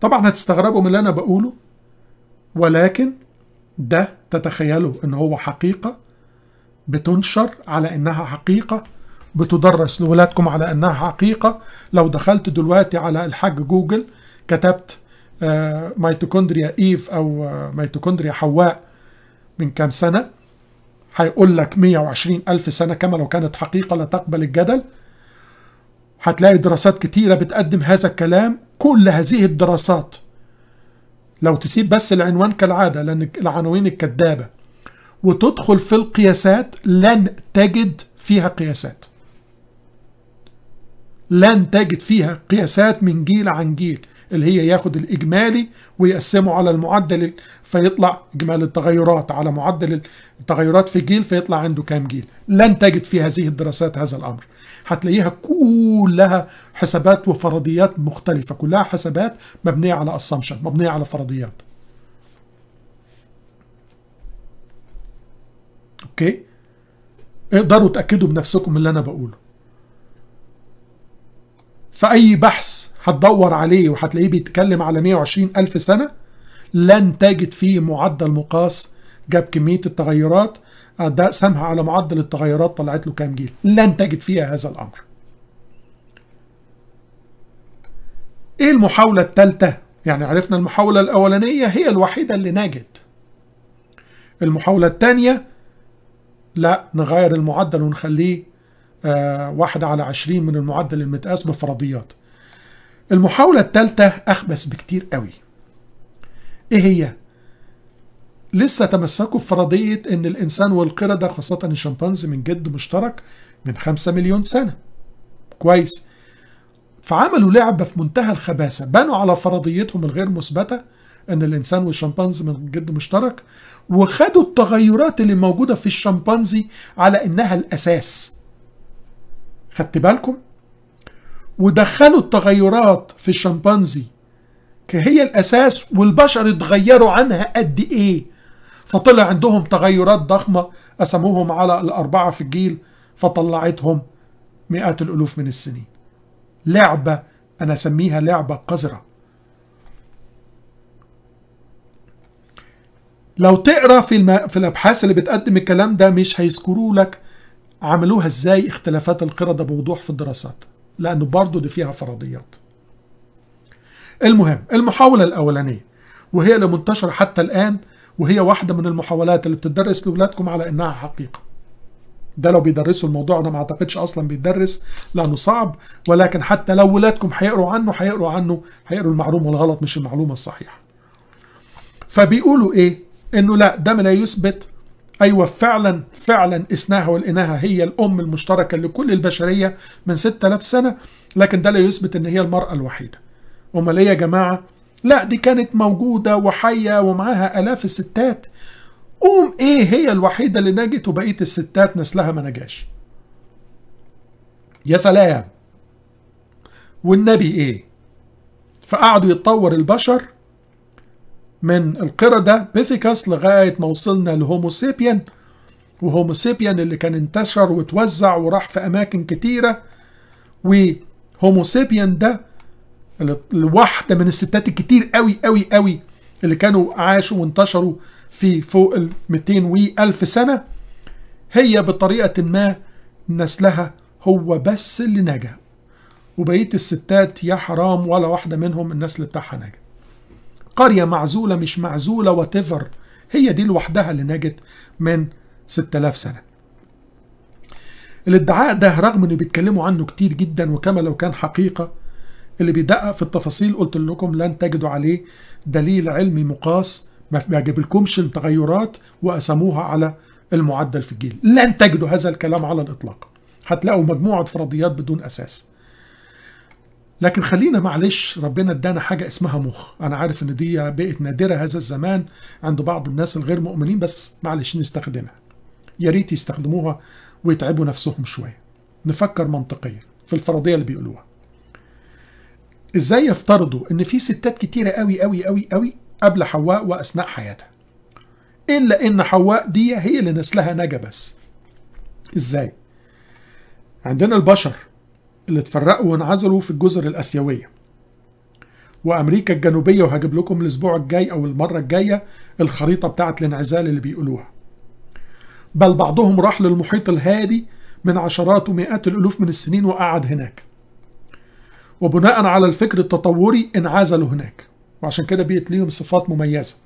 طبعا هتستغربوا من اللي انا بقوله ولكن ده تتخيله ان هو حقيقه بتنشر على انها حقيقه بتدرس لولادكم على انها حقيقه لو دخلت دلوقتي على الحاج جوجل كتبت آه، ميتوكوندريا ايف او آه، ميتوكوندريا حواء من كام سنه هيقول لك 120 ألف سنة كما لو كانت حقيقة لا تقبل الجدل هتلاقي دراسات كتيرة بتقدم هذا الكلام كل هذه الدراسات لو تسيب بس العنوان كالعادة لأن العناوين الكذابة وتدخل في القياسات لن تجد فيها قياسات لن تجد فيها قياسات من جيل عن جيل اللي هي ياخد الإجمالي ويقسمه على المعدل فيطلع إجمالي التغيرات على معدل التغيرات في جيل فيطلع عنده كام جيل لن تجد في هذه الدراسات هذا الأمر هتلاقيها كلها حسابات وفرضيات مختلفة كلها حسابات مبنية على assumption مبنية على فرضيات اوكي اقدروا تأكدوا بنفسكم من اللي انا بقوله فأي بحث هتدور عليه وهتلاقيه بيتكلم على 120 ألف سنة لن تجد فيه معدل مقاس جاب كمية التغيرات آه، ده سامها على معدل التغيرات طلعت له كام جيل لن تجد فيها هذا الأمر ايه المحاولة الثالثة؟ يعني عرفنا المحاولة الأولانية هي الوحيدة اللي نجت المحاولة الثانية لا نغير المعدل ونخليه آه واحد على عشرين من المعدل المتقاس بفرضيات المحاولة الثالثة أخبث بكتير قوي ايه هي؟ لسه تمسكوا بفرضية أن الإنسان والقردة خاصة الشمبانزي من جد مشترك من 5 مليون سنة كويس فعملوا لعبة في منتهى الخباثة بنوا على فرضيتهم الغير مثبتة أن الإنسان والشمبانزي من جد مشترك وخدوا التغيرات اللي موجودة في الشمبانزي على إنها الأساس خدت بالكم؟ ودخلوا التغيرات في الشمبانزي كهي الأساس والبشر اتغيروا عنها قد إيه فطلع عندهم تغيرات ضخمة قسموهم على الأربعة في الجيل فطلعتهم مئات الألوف من السنين لعبة أنا أسميها لعبة قذرة لو تقرا في الم... في الابحاث اللي بتقدم الكلام ده مش هيذكروا لك عملوها ازاي اختلافات القردة بوضوح في الدراسات لانه برضه دي فيها فرضيات المهم المحاولة الاولانية وهي اللي منتشرة حتى الان وهي واحدة من المحاولات اللي بتدرس لأولادكم على إنها حقيقة ده لو بيدرسوا الموضوع أنا ما أعتقدش أصلا بيدرس لأنه صعب ولكن حتى لو ولادكم هيقروا عنه هيقروا عنه هيقروا المعلومة الغلط مش المعلومة الصحيحة فبيقولوا إيه إنه لا ده ما لا يثبت أيوة فعلا فعلا إسناها والإناها هي الأم المشتركة لكل البشرية من 6000 سنة لكن ده لا يثبت إن هي المرأة الوحيدة أمال إيه يا جماعة لا دي كانت موجودة وحية ومعاها آلاف الستات قوم إيه هي الوحيدة اللي نجت وبقية الستات نسلها ما نجاش يا سلام والنبي إيه فقعدوا يتطور البشر من القردة بيثيكاس لغاية ما وصلنا لهومو وهوموسيبيان وهومو اللي كان انتشر وتوزع وراح في أماكن كتيرة وهومو ده الواحده من الستات الكتير قوي قوي قوي اللي كانوا عاشوا وانتشروا في فوق ال 200 و 1000 سنة هي بطريقة ما نسلها هو بس اللي نجا وبقية الستات يا حرام ولا واحدة منهم النسل بتاعها نجا قرية معزولة مش معزولة وتفر هي دي لوحدها اللي نجت من 6000 سنة الادعاء ده رغم انه بيتكلموا عنه كتير جدا وكما لو كان حقيقة اللي بيدقق في التفاصيل قلت لكم لن تجدوا عليه دليل علمي مقاس ما بيجيبلكمش التغيرات وقسموها على المعدل في الجيل لن تجدوا هذا الكلام على الإطلاق هتلاقوا مجموعة فرضيات بدون أساس لكن خلينا معلش ربنا ادانا حاجة اسمها مخ أنا عارف إن دي بقت نادرة هذا الزمان عند بعض الناس الغير مؤمنين بس معلش نستخدمها يا ريت يستخدموها ويتعبوا نفسهم شوية نفكر منطقيا في الفرضية اللي بيقولوها ازاي يفترضوا ان في ستات كتيره قوي قوي قوي قوي قبل حواء واثناء حياتها الا ان حواء دي هي اللي نسلها نجا بس ازاي عندنا البشر اللي اتفرقوا وانعزلوا في الجزر الاسيويه وامريكا الجنوبيه وهجيب لكم الاسبوع الجاي او المره الجايه الخريطه بتاعه الانعزال اللي بيقولوها بل بعضهم راح للمحيط الهادي من عشرات ومئات الالوف من السنين وقعد هناك وبناء على الفكر التطوري انعزلوا هناك وعشان كده بقت ليهم صفات مميزة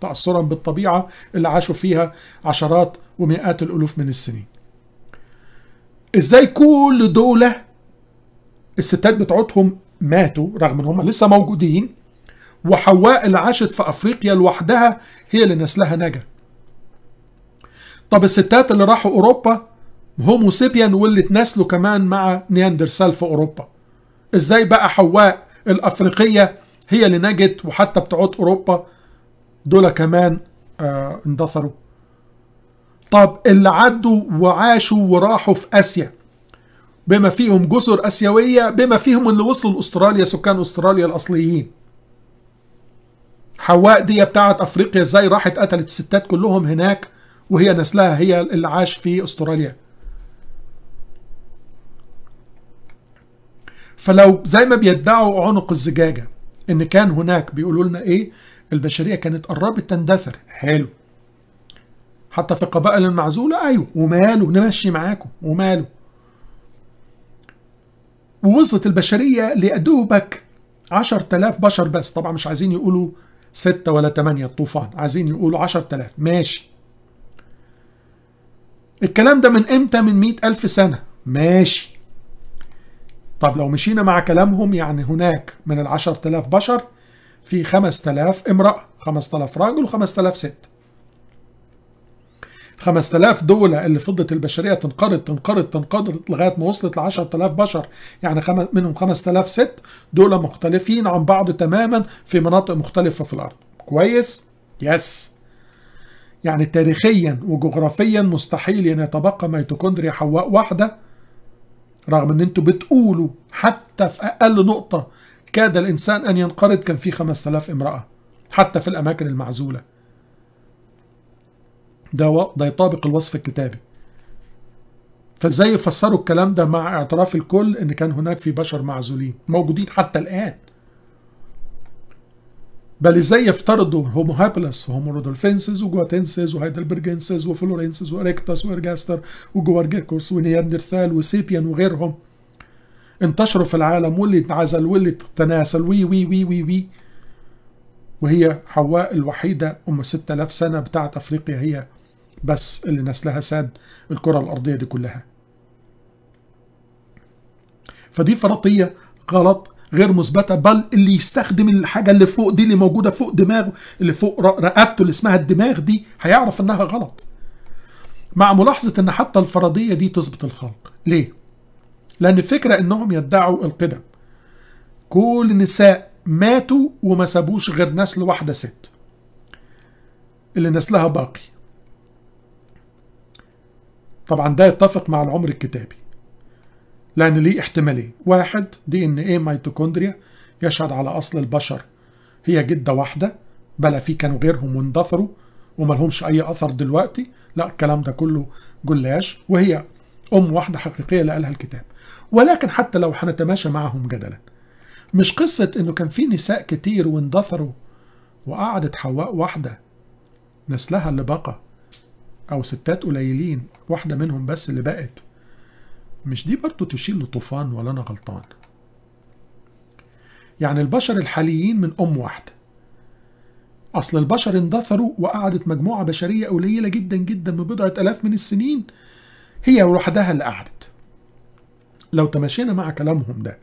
تأثرا بالطبيعة اللي عاشوا فيها عشرات ومئات الألوف من السنين ازاي كل دولة الستات بتوعتهم ماتوا رغم ان هم لسه موجودين وحواء اللي عاشت في افريقيا لوحدها هي اللي نسلها نجا طب الستات اللي راحوا اوروبا هومو سيبيان واللي اتناسلوا كمان مع نياندرسال في اوروبا ازاي بقى حواء الافريقيه هي اللي نجت وحتى بتعود اوروبا دول كمان آه اندثروا طب اللي عدوا وعاشوا وراحوا في اسيا بما فيهم جزر اسيويه بما فيهم اللي وصلوا لاستراليا سكان استراليا الاصليين حواء دي بتاعت افريقيا ازاي راحت قتلت الستات كلهم هناك وهي نسلها هي اللي عاش في استراليا فلو زي ما بيدعوا عنق الزجاجه ان كان هناك بيقولوا لنا ايه البشريه كانت قربت تندثر حلو حتى في القبائل المعزوله ايوه وماله نمشي معاكم وماله ووصلت البشريه لادوبك 10000 بشر بس طبعا مش عايزين يقولوا ستة ولا تمانية الطوفان عايزين يقولوا 10000 ماشي الكلام ده من امتى من مئة ألف سنة ماشي طب لو مشينا مع كلامهم يعني هناك من ال 10000 بشر في 5000 امرأة 5000 راجل و 5000 ست 5000 دول اللي فضلت البشرية تنقرض تنقرض تنقرض لغاية ما وصلت ل 10000 بشر يعني منهم 5000 ست دول مختلفين عن بعض تماما في مناطق مختلفة في الأرض كويس؟ يس يعني تاريخيا وجغرافيا مستحيل أن يتبقى ميتوكوندريا حواء واحدة رغم ان انتوا بتقولوا حتى في اقل نقطة كاد الانسان ان ينقرض كان في 5000 امرأة حتى في الاماكن المعزولة ده و... ده يطابق الوصف الكتابي فازاي يفسروا الكلام ده مع اعتراف الكل ان كان هناك في بشر معزولين موجودين حتى الان بل ازاي يفترضوا هومو هابلس وهومو رودولفنسز وجواتنسز وهايدلبرجنسز وفلورنسز واريكتاس وارجاستر وجوارجيكوس ونياندرثال وسيبيان وغيرهم انتشروا في العالم واللي اتعزل واللي تناسل وي وي وي وي وي وهي حواء الوحيدة أم 6000 سنة بتاعت أفريقيا هي بس اللي نسلها ساد الكرة الأرضية دي كلها فدي فرضية غلط غير مثبته بل اللي يستخدم الحاجه اللي فوق دي اللي موجوده فوق دماغه اللي فوق رقبته اللي اسمها الدماغ دي هيعرف انها غلط مع ملاحظه ان حتى الفرضيه دي تثبت الخلق ليه لان الفكره انهم يدعوا القدم كل نساء ماتوا وما سابوش غير نسل واحده ست اللي نسلها باقي طبعا ده يتفق مع العمر الكتابي لأن ليه احتمالين واحد دي ان ايه ميتوكوندريا يشهد على أصل البشر هي جدة واحدة بلا في كانوا غيرهم واندثروا لهمش أي أثر دلوقتي لا الكلام ده كله جلاش وهي أم واحدة حقيقية اللي قالها الكتاب ولكن حتى لو هنتماشى معهم جدلا مش قصة إنه كان في نساء كتير واندثروا وقعدت حواء واحدة نسلها اللي بقى أو ستات قليلين واحدة منهم بس اللي بقت مش دي برضه تشيل لطوفان ولا أنا غلطان يعني البشر الحاليين من أم واحدة أصل البشر اندثروا وقعدت مجموعة بشرية قليلة جدا جدا من بضعة آلاف من السنين هي لوحدها اللي قعدت لو تماشينا مع كلامهم ده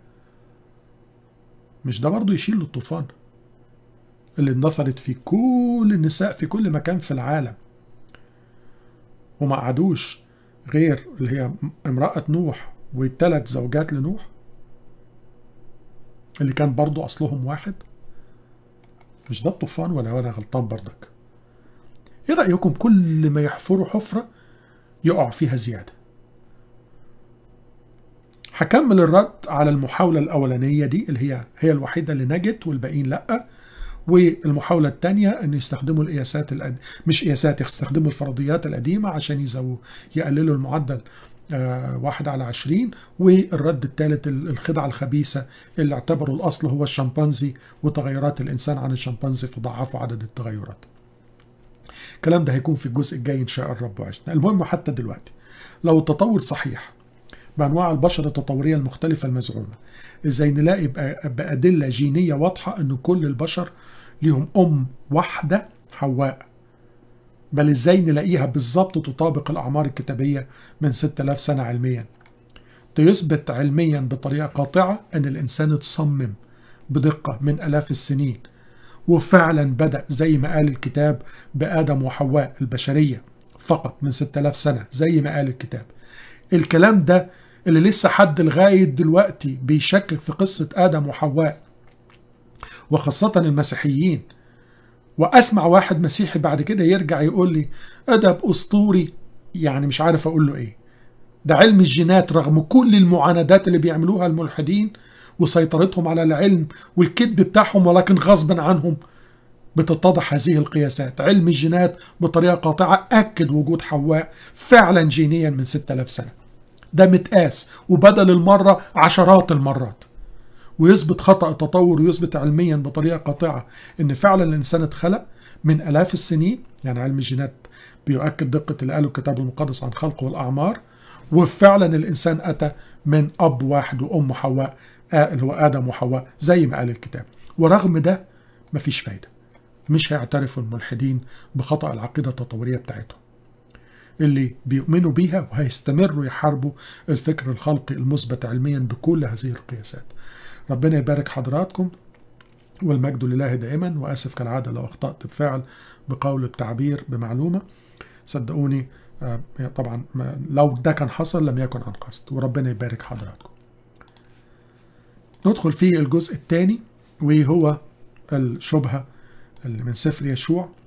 مش ده برضه يشيل للطوفان اللي اندثرت في كل النساء في كل مكان في العالم وما قعدوش غير اللي هي امرأة نوح والثلاث زوجات لنوح اللي كان برضو أصلهم واحد مش ده الطوفان ولا أنا غلطان بردك إيه رأيكم كل ما يحفروا حفرة يقع فيها زيادة هكمل الرد على المحاولة الأولانية دي اللي هي هي الوحيدة اللي نجت والباقيين لأ والمحاولة الثانية أن يستخدموا القياسات الأد... مش قياسات يستخدموا الفرضيات القديمة عشان يزو يقللوا المعدل آه واحد على عشرين والرد الثالث الخدعة الخبيثة اللي اعتبروا الأصل هو الشمبانزي وتغيرات الإنسان عن الشمبانزي فضعفوا عدد التغيرات الكلام ده هيكون في الجزء الجاي إن شاء الرب وعشنا المهم حتى دلوقتي لو التطور صحيح بأنواع البشر التطورية المختلفة المزعومة إزاي نلاقي بأدلة جينية واضحة أن كل البشر ليهم أم واحدة حواء بل إزاي نلاقيها بالظبط تطابق الأعمار الكتابية من 6000 سنة علميا تثبت علميا بطريقة قاطعة أن الإنسان اتصمم بدقة من ألاف السنين وفعلا بدأ زي ما قال الكتاب بآدم وحواء البشرية فقط من 6000 سنة زي ما قال الكتاب الكلام ده اللي لسه حد لغاية دلوقتي بيشكك في قصة آدم وحواء وخاصة المسيحيين وأسمع واحد مسيحي بعد كده يرجع يقول لي أدب أسطوري يعني مش عارف أقول له إيه ده علم الجينات رغم كل المعاندات اللي بيعملوها الملحدين وسيطرتهم على العلم والكذب بتاعهم ولكن غصبا عنهم بتتضح هذه القياسات علم الجينات بطريقة قاطعة أكد وجود حواء فعلا جينيا من 6000 سنة ده متقاس وبدل المرة عشرات المرات ويثبت خطأ التطور ويثبت علميا بطريقة قاطعة إن فعلا الإنسان اتخلق من آلاف السنين يعني علم الجينات بيؤكد دقة اللي قاله الكتاب المقدس عن خلقه والأعمار وفعلا الإنسان أتى من أب واحد وأم حواء اللي هو آدم وحواء زي ما قال الكتاب ورغم ده مفيش فايدة مش هيعترفوا الملحدين بخطأ العقيدة التطورية بتاعتهم اللي بيؤمنوا بيها وهيستمروا يحاربوا الفكر الخلقي المثبت علميا بكل هذه القياسات ربنا يبارك حضراتكم والمجد لله دائما واسف كالعاده لو اخطات بفعل بقول بتعبير بمعلومه صدقوني آه، طبعا لو ده كان حصل لم يكن عن قصد وربنا يبارك حضراتكم ندخل في الجزء الثاني وهو الشبهه اللي من سفر يشوع